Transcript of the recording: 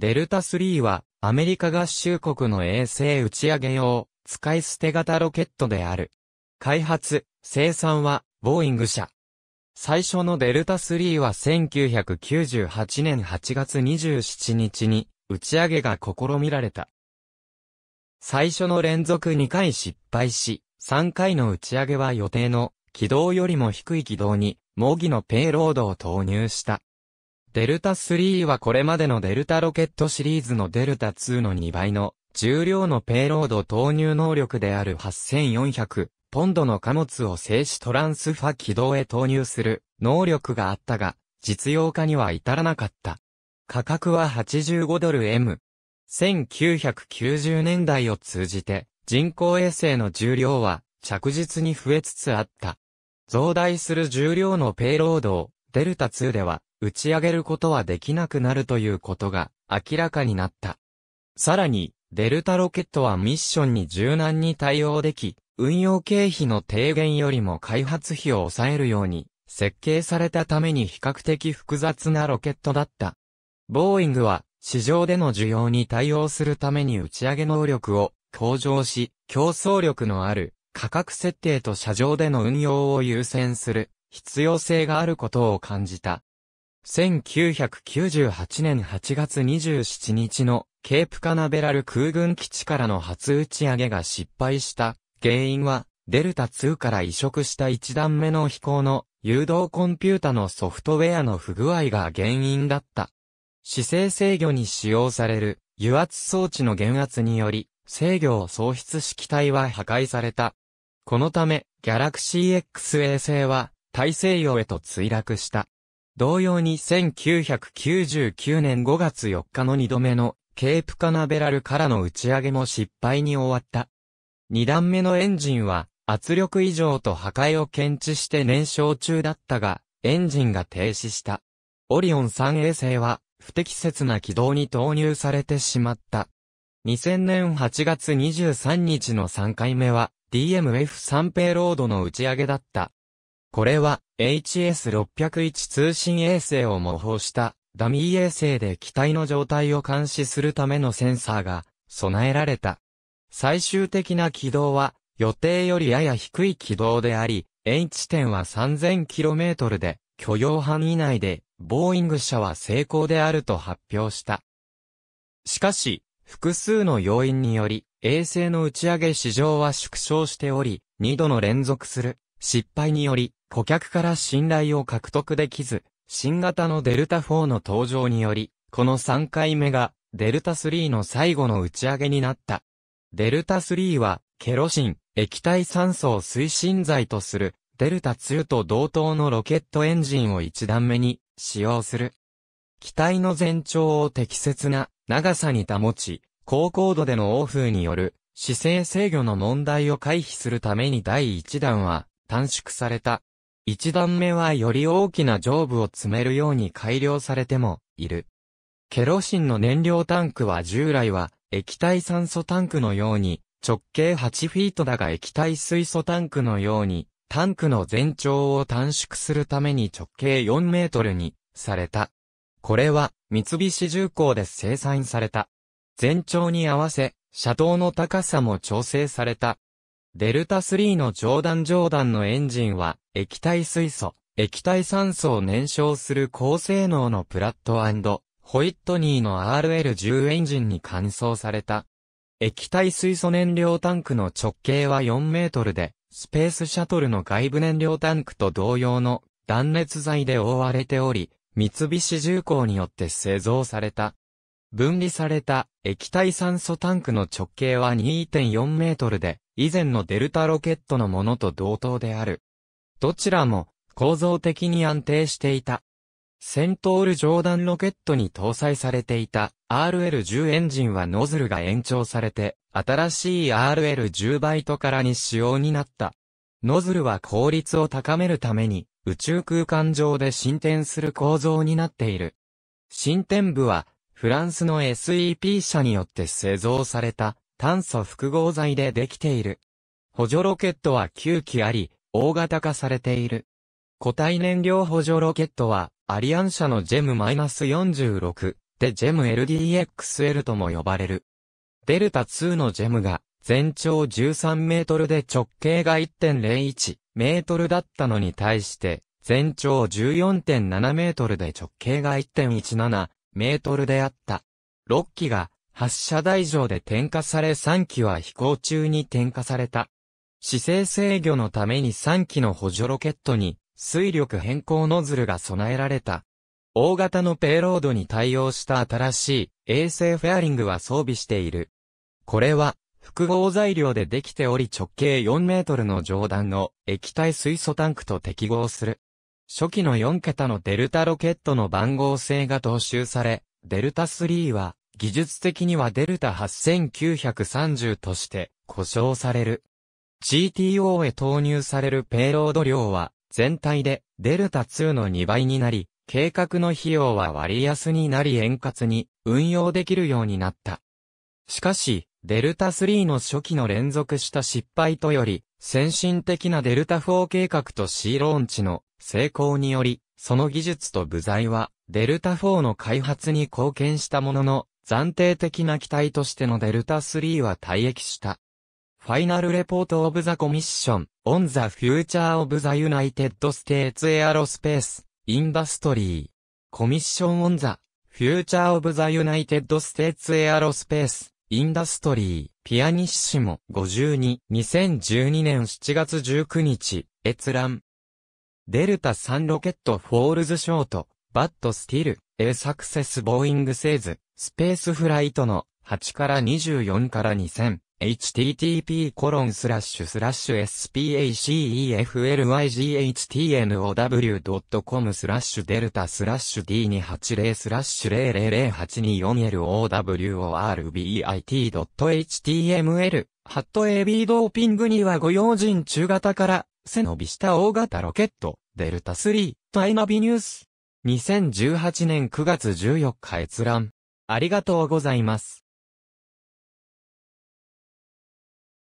デルタ3は、アメリカ合衆国の衛星打ち上げ用、使い捨て型ロケットである。開発、生産は、ボーイング社。最初のデルタ3は1998年8月27日に、打ち上げが試みられた。最初の連続2回失敗し、3回の打ち上げは予定の軌道よりも低い軌道に、模擬のペイロードを投入した。デルタ3はこれまでのデルタロケットシリーズのデルタ2の2倍の重量のペイロード投入能力である8400ポンドの貨物を静止トランスファ軌道へ投入する能力があったが、実用化には至らなかった。価格は85ドル M。1990年代を通じて人工衛星の重量は着実に増えつつあった。増大する重量のペイロードをデルタ2では打ち上げることはできなくなるということが明らかになった。さらに、デルタロケットはミッションに柔軟に対応でき、運用経費の低減よりも開発費を抑えるように設計されたために比較的複雑なロケットだった。ボーイングは市場での需要に対応するために打ち上げ能力を向上し、競争力のある価格設定と車上での運用を優先する必要性があることを感じた。1998年8月27日のケープカナベラル空軍基地からの初打ち上げが失敗した原因はデルタ2から移植した1段目の飛行の誘導コンピュータのソフトウェアの不具合が原因だった。姿勢制御に使用される油圧装置の減圧により制御を喪失し機体は破壊された。このためギャラクシー X 衛星は大西洋へと墜落した。同様に1999年5月4日の2度目のケープカナベラルからの打ち上げも失敗に終わった。2段目のエンジンは圧力異常と破壊を検知して燃焼中だったが、エンジンが停止した。オリオン3衛星は不適切な軌道に投入されてしまった。2000年8月23日の3回目は DMF3 ペイロードの打ち上げだった。これは HS601 通信衛星を模倣したダミー衛星で機体の状態を監視するためのセンサーが備えられた。最終的な軌道は予定よりやや低い軌道であり、H 点は 3000km で許容範囲内でボーイング社は成功であると発表した。しかし、複数の要因により、衛星の打ち上げ市場は縮小しており、2度の連続する失敗により、顧客から信頼を獲得できず、新型のデルタ4の登場により、この3回目がデルタ3の最後の打ち上げになった。デルタ3は、ケロシン、液体酸素を推進剤とする、デルタ2と同等のロケットエンジンを1段目に使用する。機体の全長を適切な長さに保ち、高高度での欧風による姿勢制御の問題を回避するために第1弾は短縮された一段目はより大きな上部を積めるように改良されてもいる。ケロシンの燃料タンクは従来は液体酸素タンクのように直径8フィートだが液体水素タンクのようにタンクの全長を短縮するために直径4メートルにされた。これは三菱重工で生産された。全長に合わせ車道の高さも調整された。デルタ3の上段上段のエンジンは液体水素、液体酸素を燃焼する高性能のプラットホイットニーの RL10 エンジンに換装された。液体水素燃料タンクの直径は4メートルで、スペースシャトルの外部燃料タンクと同様の断熱材で覆われており、三菱重工によって製造された。分離された液体酸素タンクの直径は2.4メートルで、以前のデルタロケットのものと同等である。どちらも構造的に安定していた。セントール・上段ロケットに搭載されていた RL10 エンジンはノズルが延長されて、新しい RL10 バイトからに使用になった。ノズルは効率を高めるために、宇宙空間上で進展する構造になっている。進展部は、フランスの SEP 社によって製造された炭素複合材でできている。補助ロケットは9機あり、大型化されている。固体燃料補助ロケットは、アリアン社のジェム -46 でジェム LDXL とも呼ばれる。デルタ2のジェムが、全長13メートルで直径が1.01メートルだったのに対して、全長14.7メートルで直径が1.17メートルであった。6機が発射台上で点火され3機は飛行中に点火された。姿勢制御のために3機の補助ロケットに水力変更ノズルが備えられた。大型のペイロードに対応した新しい衛星フェアリングは装備している。これは複合材料でできており直径4メートルの上段の液体水素タンクと適合する。初期の4桁のデルタロケットの番号性が踏襲され、デルタ3は技術的にはデルタ8930として呼称される。GTO へ投入されるペイロード量は全体でデルタ2の2倍になり、計画の費用は割安になり円滑に運用できるようになった。しかし、デルタ3の初期の連続した失敗とより、先進的なデルタ4計画と C ローンチの成功により、その技術と部材は、デルタ4の開発に貢献したものの、暫定的な機体としてのデルタ3は退役した。ファイナルレポートオブザコミッション、オンザフューチャーオブザユナイテッドステーツエアロスペース、インダストリー。コミッションオンザ、フューチャーオブザユナイテッドステーツエアロスペース、インダストリー、ピアニッシモ、52、2012年7月19日、閲覧。デルタ3ロケットフォールズショート、バットスティル、A サクセスボーイングセーズ、スペースフライトの8から24から2000。http コロンスラッシュスラッシュ spaceflyghtnow.com スラッシュデルタスラッシュ D280 スラッシュ 0008240OWORBIT.html ハット AB ドーピングにはご用心中型から背伸びした大型ロケットデルタ3タイナビニュース2018年9月14日閲覧ありがとうございます。